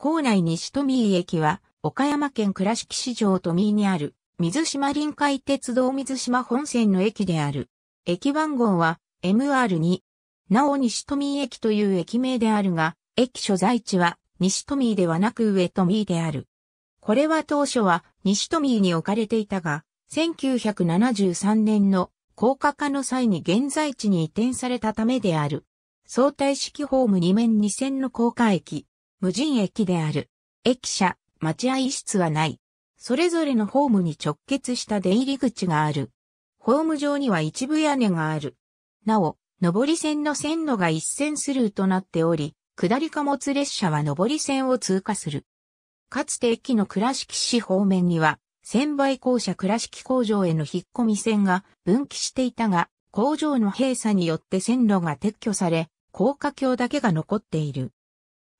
構内西富井駅は、岡山県倉敷市場富井にある、水島臨海鉄道水島本線の駅である。駅番号は MR2。なお西富井駅という駅名であるが、駅所在地は西富井ではなく上富井である。これは当初は西富井に置かれていたが、1973年の高架化の際に現在地に移転されたためである。相対式ホーム2面2線の高架駅、無人駅である。駅舎、待合室はない。それぞれのホームに直結した出入り口がある。ホーム上には一部屋根がある。なお、上り線の線路が一線スルーとなっており、下り貨物列車は上り線を通過する。かつて駅の倉敷市方面には、千倍校舎倉敷工場への引っ込み線が分岐していたが、工場の閉鎖によって線路が撤去され、高架橋だけが残っている。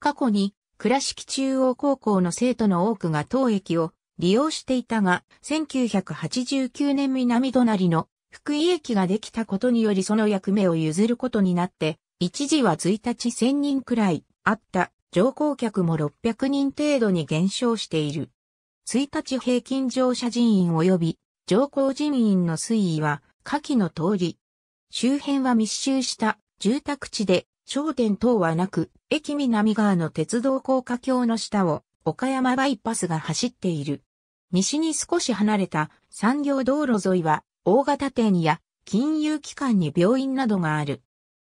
過去に倉敷中央高校の生徒の多くが当駅を利用していたが、1989年南隣の福井駅ができたことによりその役目を譲ることになって、一時は1日1000人くらいあった乗降客も600人程度に減少している。1日平均乗車人員及び乗降人員の推移は下記の通り。周辺は密集した住宅地で商店等はなく、駅南側の鉄道高架橋の下を岡山バイパスが走っている。西に少し離れた産業道路沿いは大型店や金融機関に病院などがある。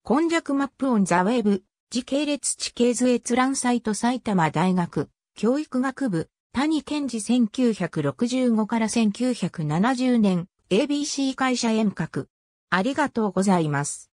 今弱マップオンザウェブ、時系列地形図閲覧サイト埼玉大学、教育学部、谷健治1965から1970年、ABC 会社遠隔。ありがとうございます。